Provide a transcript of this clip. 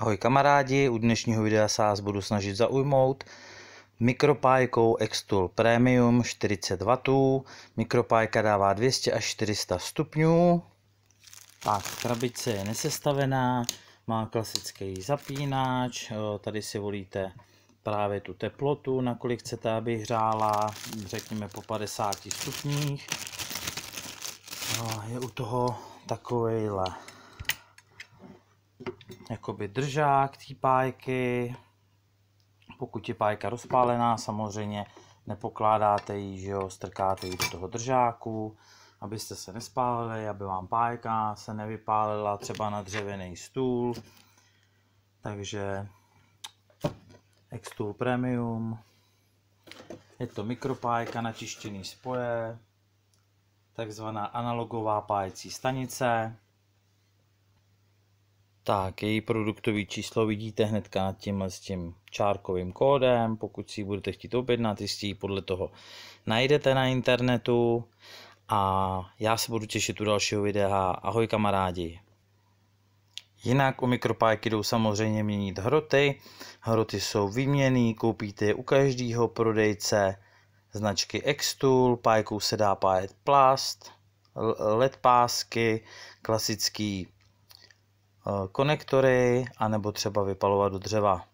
Ahoj kamarádi, u dnešního videa se vás budu snažit zaujmout mikropájkou Extool Premium 40W. Mikropájka dává 200 až 400 stupňů. Tak, krabice je nesestavená, má klasický zapínač, tady si volíte právě tu teplotu, nakolik chcete, aby hřála, řekněme po 50 stupních. Je u toho takovejhle jakoby držák té pájky. Pokud je pájka rozpálená, samozřejmě nepokládáte ji, že jo, strkáte ji do toho držáku, abyste se nespálili, aby vám pájka se nevypálila třeba na dřevěný stůl. Takže Extool Premium. Je to mikropájka na čištěný spoje, takzvaná analogová pájecí stanice. Tak, její produktový číslo vidíte hnedka tím s tím čárkovým kódem, pokud si ji budete chtít objednat, jistě ji podle toho najdete na internetu a já se budu těšit u dalšího videa. Ahoj kamarádi! Jinak u mikropájky jdou samozřejmě měnit hroty. Hroty jsou výměný, koupíte je u každého prodejce značky Extool, pájkou se dá pájet plast, LED pásky, klasický Eh, konektory anebo třeba vypalovat do dřeva.